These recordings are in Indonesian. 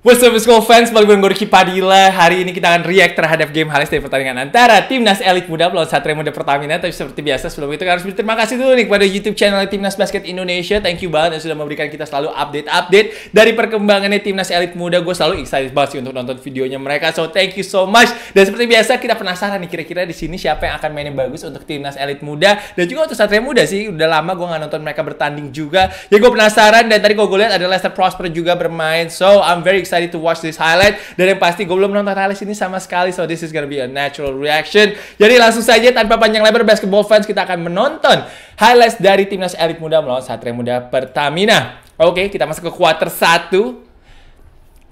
What's up, school fans? Balik gue Ricky Padilla. Hari ini kita akan react terhadap game Halis dari pertandingan antara Timnas Elit Muda melawan Satria Muda Pertamina. Tapi seperti biasa, sebelum itu harus berterima kasih dulu nih kepada YouTube channel Timnas Basket Indonesia. Thank you banget yang sudah memberikan kita selalu update-update dari perkembangannya Timnas Elit Muda. Gue selalu excited banget sih untuk nonton videonya mereka. So, thank you so much. Dan seperti biasa, kita penasaran nih kira-kira di sini siapa yang akan mainnya bagus untuk Timnas Elit Muda. Dan juga untuk Satria Muda sih, udah lama gue nggak nonton mereka bertanding juga. Ya, gue penasaran. Dan tadi gue lihat ada Lester Prosper juga bermain. So, I'm very excited excited to watch this highlight Dan yang pasti gue belum nonton highlight ini sama sekali So this is gonna be a natural reaction Jadi langsung saja tanpa panjang lebar basketball fans kita akan menonton Highlights dari timnas elit muda melawan Satria Muda Pertamina Oke kita masuk ke quarter 1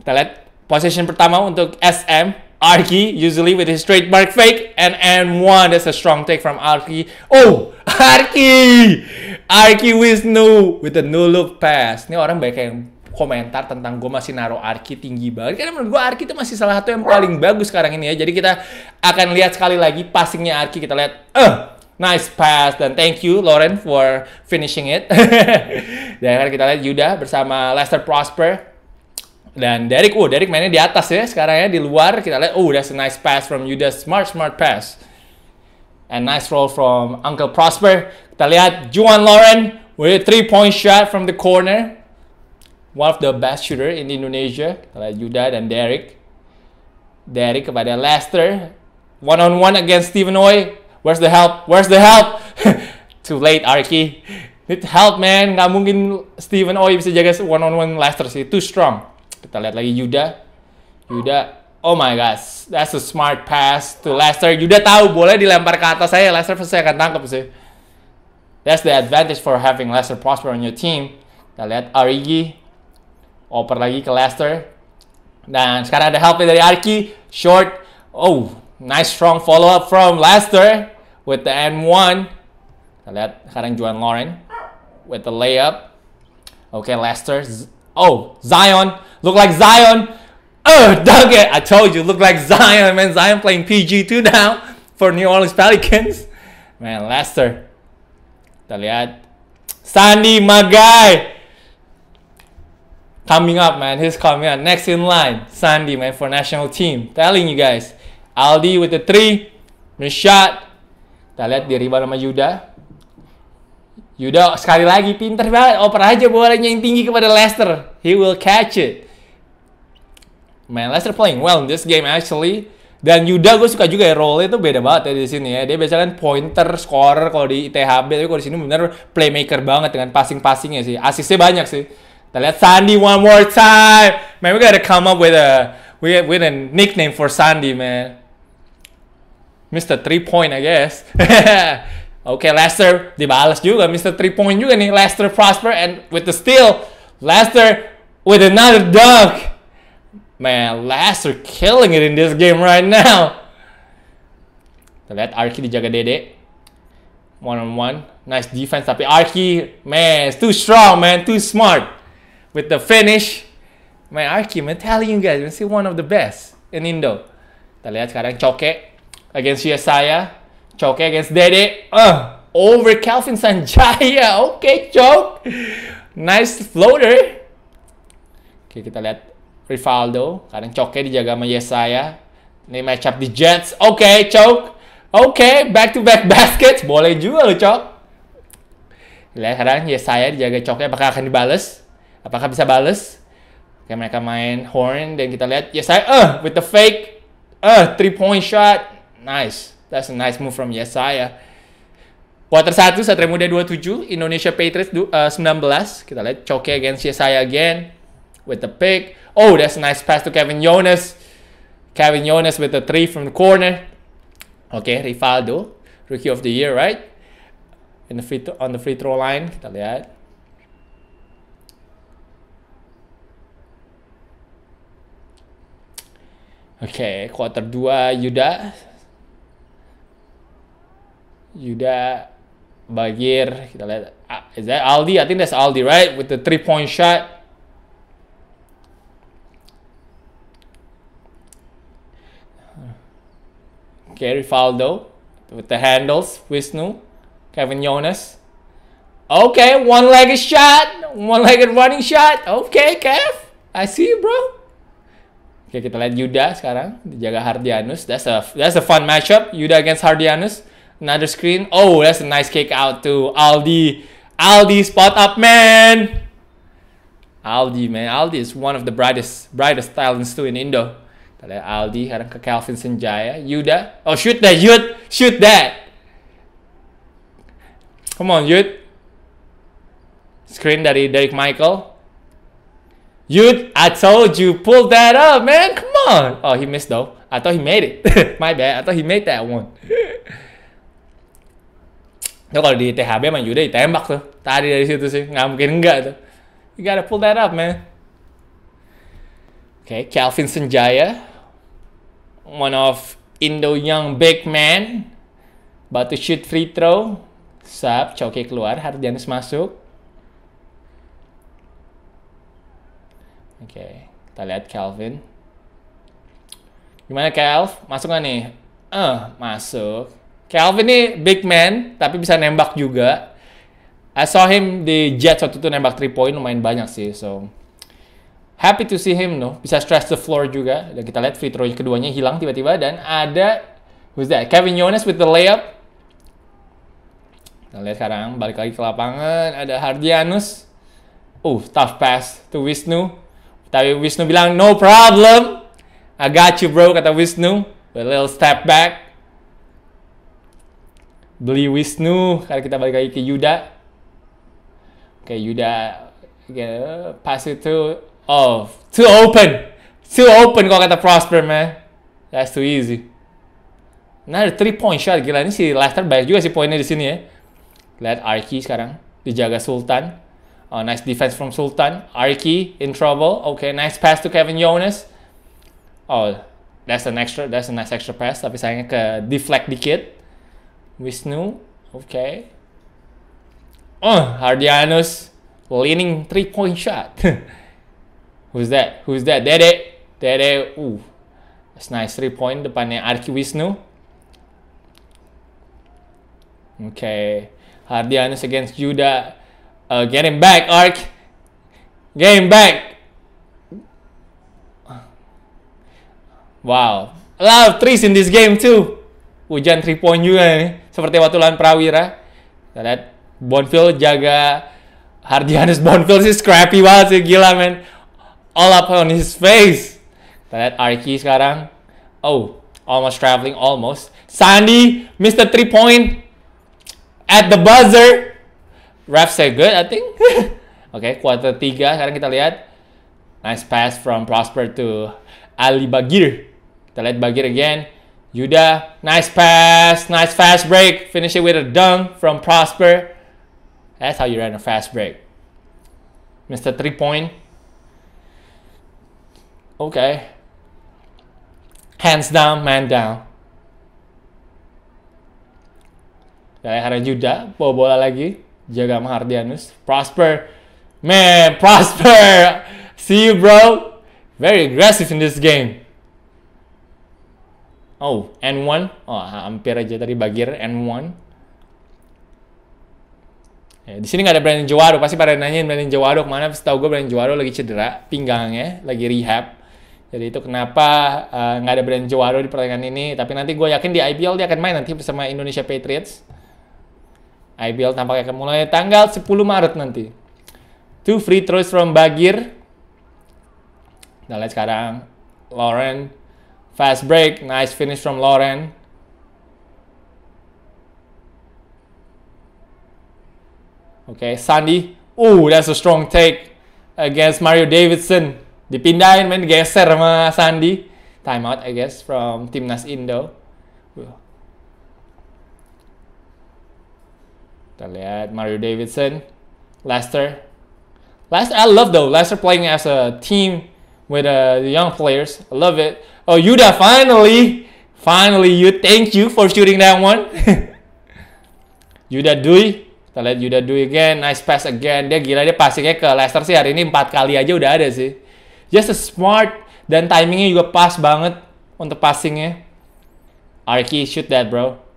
Kita lihat position pertama untuk SM Arki, usually with his trademark fake, and n one. That's a strong take from Arki. Oh, Arki! Arki Wisnu with a new look pass. Ini orang banyak yang komentar tentang gue masih naruh Arki tinggi banget. Karena menurut gue Arki itu masih salah satu yang paling bagus sekarang ini ya. Jadi kita akan lihat sekali lagi passingnya Arki. Kita lihat, uh, nice pass. Dan thank you Lauren for finishing it. Dan kita lihat Yuda bersama Lester Prosper. Dan Derek, oh uh, Derek mainnya di atas ya. Sekarang ya di luar kita lihat, oh that's a nice pass from Yuda. Smart, smart pass. And nice roll from Uncle Prosper. Kita lihat Juan Lauren with a three-point shot from the corner one of the best shooter in Indonesia kepada Yuda dan Derek. Derek kepada Lester one on one against Stephen Oy. Where's the help? Where's the help? Too late, Arki. Need help, man. Gak mungkin Stephen Oy bisa jaga one on one Leicester sih. Too strong. Kita lihat lagi Yuda. Yuda. Oh my gosh, that's a smart pass to Leicester. Yuda tahu boleh dilempar ke atas saya. Leicester pasti akan tangkap sih. That's the advantage for having Leicester Prosper on your team. Kita lihat Arigi. oper lagi ke Leicester dan sekarang ada help dari Arki short oh nice strong follow up from Leicester with the N1 kita lihat sekarang Juan Lauren with the layup okay Leicester oh Zion look like Zion oh dunk it I told you look like Zion man Zion playing PG2 now for New Orleans Pelicans man Leicester kita lihat Sandy Magai coming up, man. He's coming up. Next in line, Sandy, man, for national team. Telling you guys. Aldi with the three. Miss shot. Kita lihat di Riba sama Yuda. Yuda sekali lagi pinter banget. Oper aja bolanya yang tinggi kepada Lester. He will catch it. Man, Lester playing well in this game actually. Dan Yuda gue suka juga ya, role itu beda banget ya di sini ya. Dia biasanya kan pointer, scorer kalau di ITHB, tapi kalau di sini benar playmaker banget dengan passing-passingnya sih. Asisnya banyak sih. But let's Sandy one more time. Man, we gotta come up with a with, with a nickname for Sandy, man. Mr. Three Point, I guess. okay, Lester dibalas juga. Mr. Three Point juga nih. Lester Prosper and with the steal. Lester with another dunk. Man, Lester killing it in this game right now. Let Arki dijaga Dede. One on one. Nice defense tapi Arki, man, it's too strong, man, too smart. with the finish, my argument telling you guys, Messi one of the best in Indo. Kita lihat sekarang Choke against Yesaya, Choke against Dede, uh, over Kelvin Sanjaya. Oke, okay, Choke. Nice floater. kita lihat Rivaldo. sekarang Choke dijaga sama Yesaya. Ini matchup di Jets. Oke, okay, Choke. Oke, okay, back to back baskets. Boleh juga loh, Choke. Lihat sekarang Yesaya dijaga Choke. apakah akan dibales? apakah bisa bales kayak mereka main horn dan kita lihat Yesai uh eh, with the fake uh eh, three point shot nice that's a nice move from Yesaya Quarter 1, Satria Muda 27, Indonesia Patriots uh, eh, 19. Kita lihat Choke against Yesaya again with the pick. Oh, that's a nice pass to Kevin Jonas. Kevin Jonas with the three from the corner. Okay, Rivaldo, Rookie of the Year, right? In the free on the free throw line, kita lihat. Oke, okay, quarter 2 Yuda. Yuda Bagir, kita lihat. Ah, is that Aldi? I think that's Aldi, right? With the three point shot. Gary Faldo with the handles, Wisnu, Kevin Jonas. Okay, one-legged shot, one-legged running shot. Okay, Kev, I see you, bro. Oke, kita lihat Yuda sekarang dijaga Hardianus. That's a that's a fun matchup. Yuda against Hardianus. Another screen. Oh, that's a nice kick out to Aldi. Aldi spot up man. Aldi man, Aldi is one of the brightest brightest talents too in Indo. Kita lihat Aldi sekarang ke Calvin Senjaya. Yuda. Oh, shoot that, Yud. Shoot that. Come on, Yud. Screen dari Derek Michael. You, I told you, pull that up, man. Come on. Oh, he missed though. I thought he made it. My bad. I thought he made that one. Tuh kalau di THB emang Yuda ditembak tuh. Tadi dari situ sih. Nggak mungkin enggak tuh. You gotta pull that up, man. Oke, okay, Calvin Senjaya. One of Indo Young big man. about to shoot free throw. Sub, Choke keluar, Hardianus masuk. Oke, okay, kita lihat Calvin. Gimana Calv? Masuk gak nih? Eh, uh, masuk. Kelvin ini big man, tapi bisa nembak juga. I saw him di Jets waktu itu nembak 3 point lumayan banyak sih, so happy to see him no. Bisa stress the floor juga. Dan kita lihat free throw keduanya hilang tiba-tiba dan ada who's that? Kevin Jonas with the layup. Kita lihat sekarang balik lagi ke lapangan ada Hardianus. Uh, tough pass to Wisnu. Tapi Wisnu bilang, no problem. I got you bro, kata Wisnu. a little step back. Beli Wisnu, karena kita balik lagi ke Yuda. Oke, okay, Yuda pas pass it to, oh, too open. Too open kok kata Prosper, man. That's too easy. Another three 3 point shot. Gila, ini si Lester banyak juga sih poinnya di sini ya. Lihat Arki sekarang. Dijaga Sultan. Oh, nice defense from Sultan. Arki in trouble. Okay, nice pass to Kevin Jonas. Oh, that's an extra, that's a nice extra pass. Tapi sayangnya ke deflect dikit. Wisnu, okay. Oh, Hardianus leaning three-point shot. Who's that? Who's that? Dede. Dede. Ooh. That's nice. Three-point depannya Arki Wisnu. Okay. Hardianus against Judah. Uh, get him back, Ark! Get him back! Wow. A lot of threes in this game too. Hujan 3 point juga nih. Seperti waktu lawan Prawira. Kita lihat Bonfield jaga Hardianus Bonfield sih scrappy banget sih. Gila men. All up on his face. Kita lihat Arki sekarang. Oh, almost traveling, almost. Sandy missed the point at the buzzer refs say good, I think. okay, quarter tiga. sekarang kita lihat. Nice pass from Prosper to Ali Bagir. Kita lihat Bagir again. Yuda, nice pass, nice fast break. Finish it with a dunk from Prosper. That's how you run a fast break. Mr. Three Point. Okay. Hands down, man down. Kita lihat Yuda, bawa bola lagi. Jaga Mahardianus. Prosper. Man, Prosper! See you, bro! Very aggressive in this game. Oh, N1. Oh, hampir aja tadi bagir N1. Eh, di sini nggak ada Brandon Jawado. Pasti pada nanyain Brandon Jawado kemana. Setahu gue Brandon Jawado lagi cedera pinggangnya, lagi rehab. Jadi itu kenapa eh, nggak uh, ada Brandon Jawado di pertandingan ini. Tapi nanti gue yakin di IPL dia akan main nanti bersama Indonesia Patriots. IPL tampaknya akan mulai tanggal 10 Maret nanti. Two free throws from Bagir. Kita lihat sekarang. Lauren. Fast break. Nice finish from Lauren. Oke, okay, Sandy. Uh, that's a strong take against Mario Davidson. Dipindahin, main geser sama Sandy. Timeout, I guess, from Timnas Indo. Kita lihat Mario Davidson, Leicester. Leicester, I love though Leicester playing as a team with uh, the young players. I love it. Oh, Yuda, finally, finally, you. Thank you for shooting that one. Yuda Dui, kita lihat Yuda Dui again, nice pass again. Dia gila dia passingnya ke Leicester sih hari ini empat kali aja udah ada sih. Just a smart dan timingnya juga pas banget untuk passingnya. Arki shoot that bro.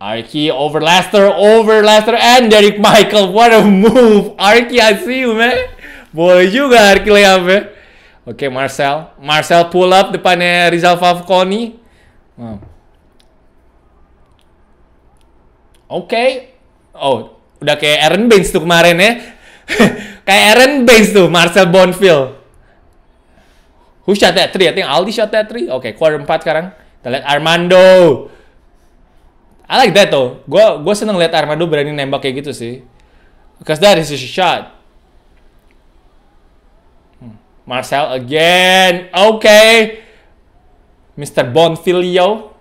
Archie over Lester, over Lester, and Derek Michael. What a move. Archie, I see you, man. Boleh juga Archie lihat, man. Oke, okay, Marcel. Marcel pull up depannya Rizal Favconi. Wow. Oke. Okay. Oh, udah kayak Aaron Baines tuh kemarin ya. kayak Aaron Baines tuh, Marcel Bonfield. Who shot that three? I think Aldi shot that three. Oke, okay, quarter 4 sekarang. Kita lihat Armando. I like that though. Gue gue seneng lihat Armando berani nembak kayak gitu sih. Because that is a shot. Hmm. Marcel again. Oke. Okay. Mr. Bonfilio.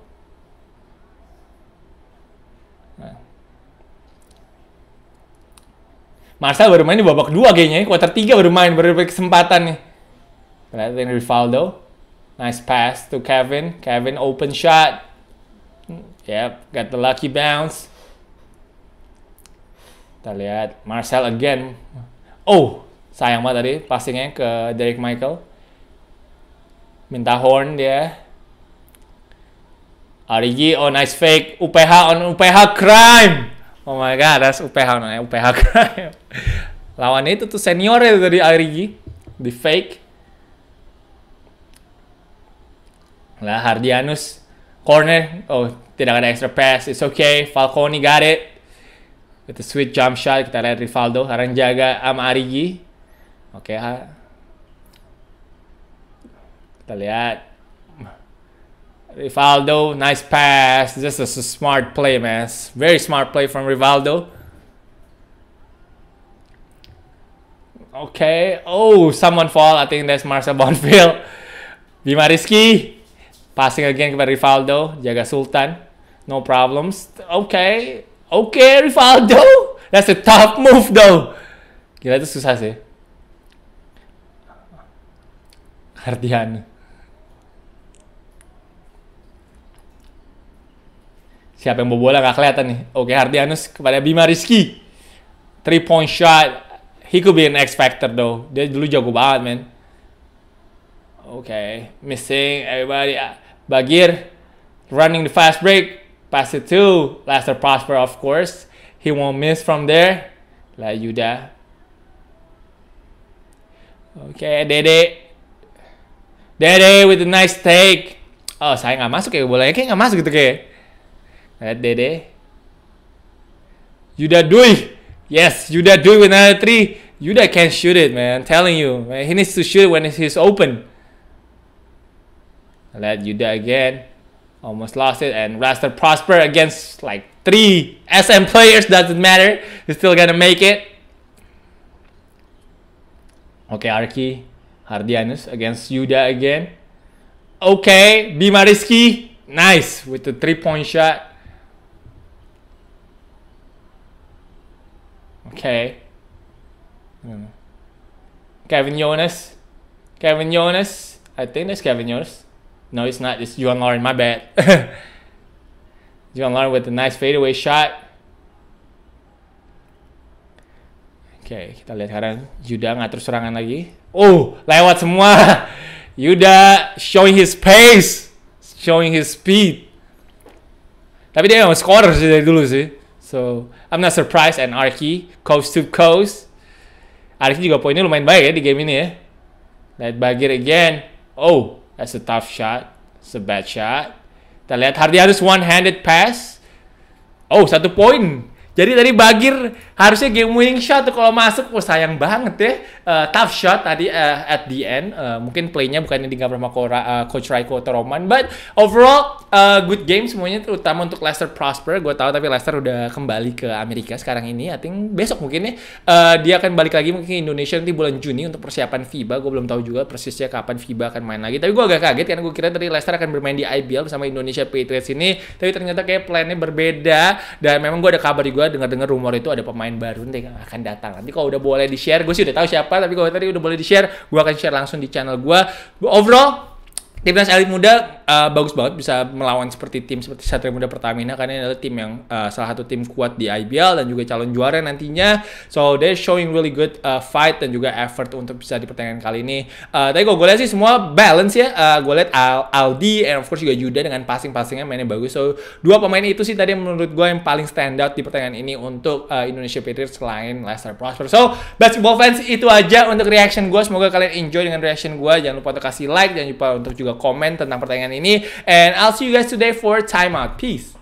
Nah. Marcel baru main di babak kedua kayaknya. Ya. Quarter 3 baru main, baru dapat kesempatan nih. Berarti Rivaldo. Nice pass to Kevin. Kevin open shot. Yep, got the lucky bounce. Kita lihat Marcel again. Oh, sayang banget tadi passingnya ke Derek Michael. Minta horn dia. Arigi, oh nice fake. UPH on UPH crime. Oh my god, that's UPH on UPH eh, crime. Lawan itu tuh senior ya tadi Arigi. Di fake. Lah Hardianus Corner. Oh, did I get an extra pass. It's okay. Falcone got it. With a sweet jump shot. Kita lihat Rivaldo. Haranjaga jaga Arigi. Oke. Okay. Ah. Kita lihat. Rivaldo, nice pass. This is a smart play, man. Very smart play from Rivaldo. Okay. Oh, someone fall. I think that's Marcel Bonfield. Bima Rizky. Passing again kepada Rivaldo, jaga Sultan. No problems. okay. okay, Rivaldo. That's a tough move though. Gila itu susah sih. Hardian. Siapa yang mau bola nggak kelihatan nih. Oke, okay, Hardianus kepada Bima Rizky. Three point shot. He could be an X factor though. Dia dulu jago banget, man. Oke, okay. missing everybody. Ah, Bagir running the fast break, pass it to Lester Prosper, of course. He won't miss from there. La Yuda. Okay, Dede. Dede with a nice take. Oh, saya nggak masuk ya bolanya. Kayaknya nggak masuk gitu kayak. Lihat Dede. Yuda Dui. Yes, Yuda Dui with another three. Yuda can shoot it, man. I'm telling you. Man. He needs to shoot it when he's open. let you die again. Almost lost it and Raster Prosper against like three SM players. Doesn't matter. He's still gonna make it. Okay, Arki. Hardianus against Yuda again. Okay, Bima Rizky. Nice with the three-point shot. Okay. Hmm. Kevin Jonas. Kevin Jonas. I think that's Kevin Jonas. No, it's not. It's Juan Lauren. My bad. Juan Lauren with a nice fadeaway shot. okay, kita lihat sekarang Yuda ngatur serangan lagi. Oh, lewat semua. Yuda showing his pace, showing his speed. Tapi dia memang scorer sih dari dulu sih. So, I'm not surprised and Arki coast to coast. Arki juga poinnya lumayan baik ya di game ini ya. Lihat Bagir again. Oh, That's a tough shot. It's a bad shot. Kita lihat Hardy harus one-handed pass. Oh, satu poin. Jadi tadi Bagir harusnya game winning shot tuh kalau masuk, oh, sayang banget ya. Uh, tough shot tadi uh, at the end. Uh, mungkin playnya bukan di tinggal sama uh, Coach Raiko Roman. but overall uh, good game semuanya terutama untuk Leicester Prosper. Gue tahu tapi Leicester udah kembali ke Amerika sekarang ini. I think besok mungkin ya uh, dia akan balik lagi mungkin ke Indonesia nanti bulan Juni untuk persiapan FIBA. Gue belum tahu juga persisnya kapan FIBA akan main lagi. Tapi gue agak kaget karena gue kira tadi Leicester akan bermain di IBL bersama Indonesia Patriots ini. Tapi ternyata kayak plannya berbeda dan memang gue ada kabar juga dengar-dengar rumor itu ada pemain baru nanti akan datang. Nanti kalau udah boleh di-share, gue sih udah tahu siapa, tapi kalau tadi udah boleh di-share, gue akan share langsung di channel gue. Overall, timnas elit muda uh, bagus banget bisa melawan seperti tim seperti Satria Muda Pertamina karena ini adalah tim yang uh, salah satu tim kuat di IBL dan juga calon juara nantinya. So they showing really good uh, fight dan juga effort untuk bisa di pertandingan kali ini. Uh, tapi kalau gue lihat sih semua balance ya. Uh, gue lihat Al Aldi and of course juga Yuda dengan passing-passingnya mainnya bagus. So dua pemain itu sih tadi menurut gue yang paling stand out di pertandingan ini untuk uh, Indonesia Patriots selain Leicester Prosper. So basketball fans itu aja untuk reaction gue. Semoga kalian enjoy dengan reaction gue. Jangan lupa untuk kasih like, dan lupa untuk juga komen tentang pertanyaan ini. And I'll see you guys today for Out. Peace.